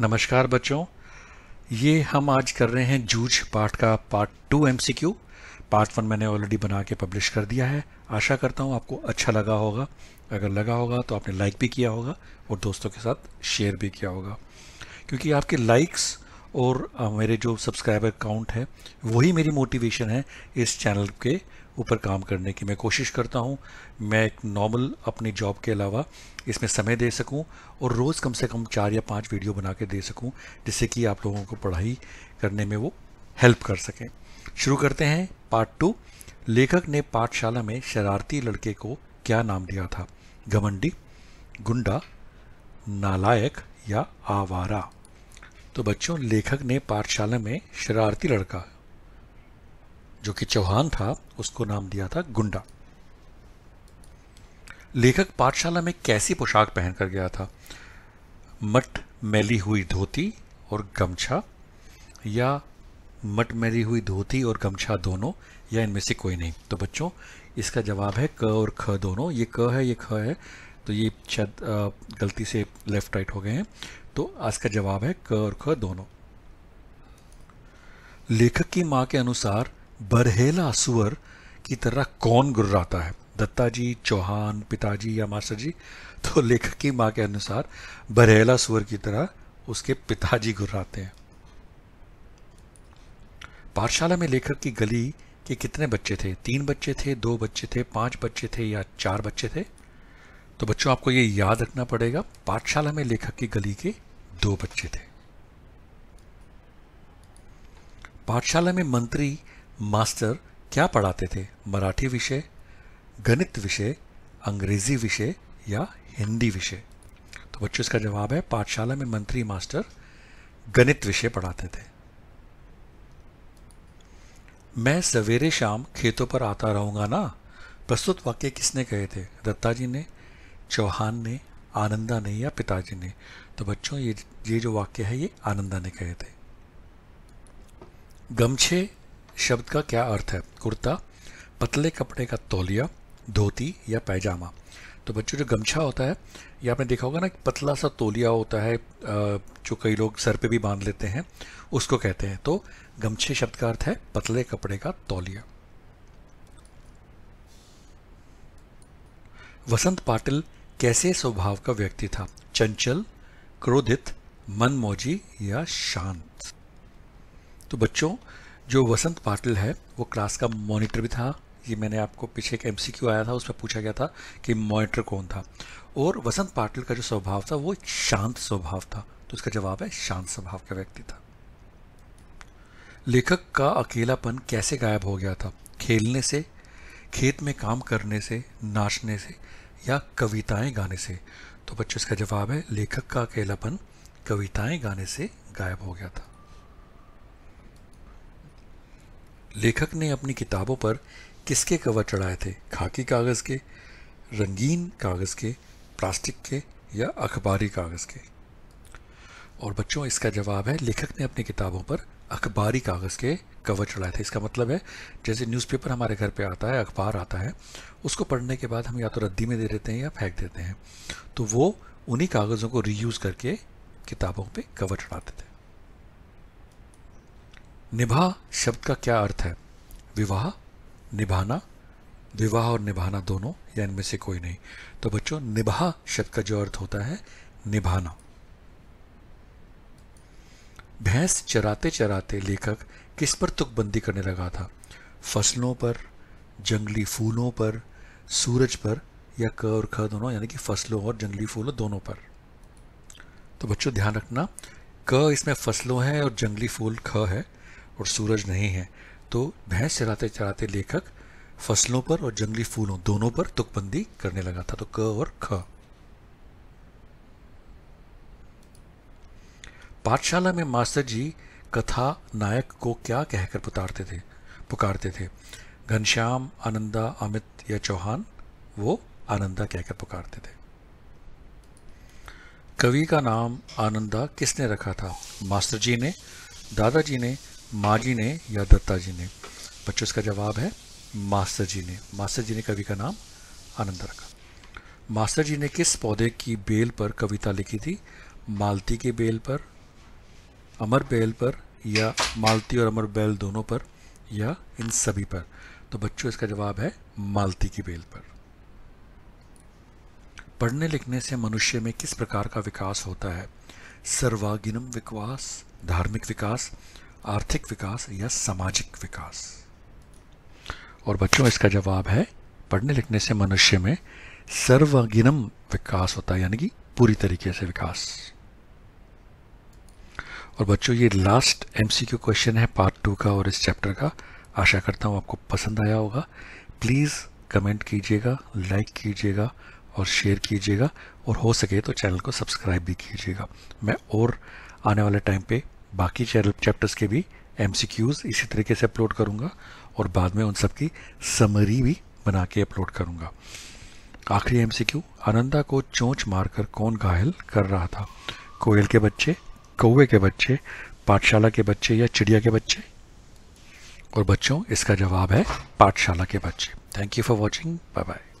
नमस्कार बच्चों ये हम आज कर रहे हैं जूझ पार्ट का पार्ट टू एम पार्ट वन मैंने ऑलरेडी बना के पब्लिश कर दिया है आशा करता हूँ आपको अच्छा लगा होगा अगर लगा होगा तो आपने लाइक भी किया होगा और दोस्तों के साथ शेयर भी किया होगा क्योंकि आपके लाइक्स और मेरे जो सब्सक्राइबर काउंट है वही मेरी मोटिवेशन है इस चैनल के ऊपर काम करने की मैं कोशिश करता हूँ मैं एक नॉर्मल अपनी जॉब के अलावा इसमें समय दे सकूँ और रोज़ कम से कम चार या पाँच वीडियो बना के दे सकूँ जिससे कि आप लोगों को पढ़ाई करने में वो हेल्प कर सकें शुरू करते हैं पार्ट टू लेखक ने पाठशाला में शरारती लड़के को क्या नाम दिया था घमंडी गुंडा नालायक या आवारा तो बच्चों लेखक ने पाठशाला में शरारती लड़का जो कि चौहान था उसको नाम दिया था गुंडा लेखक पाठशाला में कैसी पोशाक पहनकर गया था मट मैली हुई धोती और गमछा या मट मैली हुई धोती और गमछा दोनों या इनमें से कोई नहीं तो बच्चों इसका जवाब है क और ख दोनों ये क है ये ख है तो ये शायद गलती से लेफ्ट राइट हो गए हैं तो आज का जवाब है क और ख दोनों लेखक की माँ के अनुसार बरहेला सुअर की तरह कौन गुर्राता है दत्ता जी चौहान पिताजी या मास्टर जी तो लेखक की माँ के अनुसार बरहेला सुअर की तरह उसके पिताजी गुर्राते हैं पाठशाला में लेखक की गली के कितने बच्चे थे तीन बच्चे थे दो बच्चे थे पांच बच्चे थे या चार बच्चे थे तो बच्चों आपको ये याद रखना पड़ेगा पाठशाला में लेखक की गली के दो बच्चे थे पाठशाला में मंत्री मास्टर क्या पढ़ाते थे मराठी विषय गणित विषय अंग्रेजी विषय या हिंदी विषय तो बच्चों इसका जवाब है पाठशाला में मंत्री मास्टर गणित विषय पढ़ाते थे मैं सवेरे शाम खेतों पर आता रहूंगा ना प्रस्तुत वाक्य किसने कहे थे दत्ता जी ने चौहान ने आनंदा ने या पिताजी ने तो बच्चों ये ये जो वाक्य है ये आनंदा ने कहे थे गमछे शब्द का क्या अर्थ है कुर्ता पतले कपड़े का तौलिया धोती या पैजामा तो बच्चों जो गमछा होता है ये आपने देखा होगा ना कि पतला सा तौलिया होता है जो कई लोग सर पे भी बांध लेते हैं उसको कहते हैं तो गमछे शब्द का अर्थ है पतले कपड़े का तौलिया वसंत पाटिल कैसे स्वभाव का व्यक्ति था चंचल क्रोधित मनमोजी या शांत तो बच्चों जो वसंत पाटिल है वो क्लास का मॉनिटर भी था ये मैंने आपको पीछे एक एम आया था उसमें पूछा गया था कि मॉनिटर कौन था और वसंत पाटिल का जो स्वभाव था वो एक शांत स्वभाव था तो उसका जवाब है शांत स्वभाव का व्यक्ति था लेखक का अकेलापन कैसे गायब हो गया था खेलने से खेत में काम करने से नाचने से या कविताएं गाने से तो बच्चों इसका जवाब है लेखक का अकेलापन कविताएं गाने से गायब हो गया था लेखक ने अपनी किताबों पर किसके कवर चढ़ाए थे खाकी कागज़ के रंगीन कागज़ के प्लास्टिक के या अखबारी कागज़ के और बच्चों इसका जवाब है लेखक ने अपनी किताबों पर अखबारी कागज़ के कवर चढ़ाए थे इसका मतलब है जैसे न्यूज़पेपर हमारे घर पे आता है अखबार आता है उसको पढ़ने के बाद हम या तो रद्दी में दे देते हैं या फेंक देते हैं तो वो उन्हीं कागज़ों को रीयूज़ करके किताबों पे कवर चढ़ाते थे निभा शब्द का क्या अर्थ है विवाह निभाना विवाह और निभाना दोनों या इनमें से कोई नहीं तो बच्चों निभा शब्द का जो अर्थ होता है निभाना भैंस चराते चराते लेखक किस पर तुकबंदी करने लगा था फसलों पर जंगली फूलों पर सूरज पर या क और ख दोनों यानी कि फसलों और जंगली फूलों दोनों पर तो बच्चों ध्यान रखना क इसमें फसलों है और जंगली फूल ख है और सूरज नहीं है तो भैंस चलाते चलाते लेखक फसलों पर और जंगली फूलों दोनों पर तुकबंदी करने लगा था तो क और ख पाठशाला में मास्टर जी कथा नायक को क्या कहकर पुकारते थे पुकारते थे घनश्याम आनंदा अमित या चौहान वो आनंदा कहकर पुकारते थे कवि का नाम आनंदा किसने रखा था मास्टर जी ने दादाजी ने माँ जी ने या दत्ता जी ने बच्चों इसका जवाब है मास्टर जी ने मास्टर जी ने कवि का नाम आनंद रखा मास्टर जी ने किस पौधे की बेल पर कविता लिखी थी मालती की बेल पर अमर बेल पर या मालती और अमर बेल दोनों पर या इन सभी पर तो बच्चों इसका जवाब है मालती की बेल पर पढ़ने लिखने से मनुष्य में किस प्रकार का विकास होता है सर्वागिनम विकास धार्मिक विकास आर्थिक विकास या सामाजिक विकास और बच्चों इसका जवाब है पढ़ने लिखने से मनुष्य में सर्वागिनम विकास होता है यानी कि पूरी तरीके से विकास और बच्चों ये लास्ट एमसीक्यू क्वेश्चन है पार्ट टू का और इस चैप्टर का आशा करता हूँ आपको पसंद आया होगा प्लीज़ कमेंट कीजिएगा लाइक कीजिएगा और शेयर कीजिएगा और हो सके तो चैनल को सब्सक्राइब भी कीजिएगा मैं और आने वाले टाइम पे बाकी चैप्टर्स के भी एम इसी तरीके से अपलोड करूँगा और बाद में उन सबकी समरी भी बना के अपलोड करूँगा आखिरी एम आनंदा को चोंच मारकर कौन घायल कर रहा था कोयल के बच्चे कौवे के बच्चे पाठशाला के बच्चे या चिड़िया के बच्चे और बच्चों इसका जवाब है पाठशाला के बच्चे thank you for watching bye bye